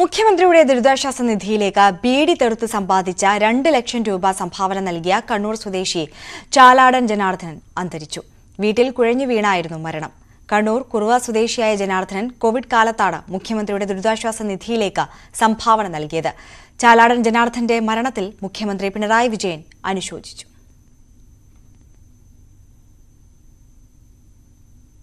മുഖ്യമന്ത്രിയുടെ ദുരിതാശ്വാസ നിധിയിലേക്ക് ബീഡി തെടുത്ത് സമ്പാദിച്ച രണ്ട് ലക്ഷം രൂപ സംഭാവന നൽകിയ കണ്ണൂർ സ്വദേശി ചാലാടൻ ജനാർദ്ദനൻ അന്തരിച്ചു വീട്ടിൽ കുഴഞ്ഞു വീണായിരുന്നു മരണം കണ്ണൂർ കുറുവ സ്വദേശിയായ ജനാർദ്ദനൻ കോവിഡ് കാലത്താണ് മുഖ്യമന്ത്രിയുടെ ദുരിതാശ്വാസ നിധിയിലേക്ക് സംഭാവന നൽകിയത് ചാലാടൻ ജനാർദ്ദന്റെ മരണത്തിൽ മുഖ്യമന്ത്രി പിണറായി വിജയൻ അനുശോചിച്ചു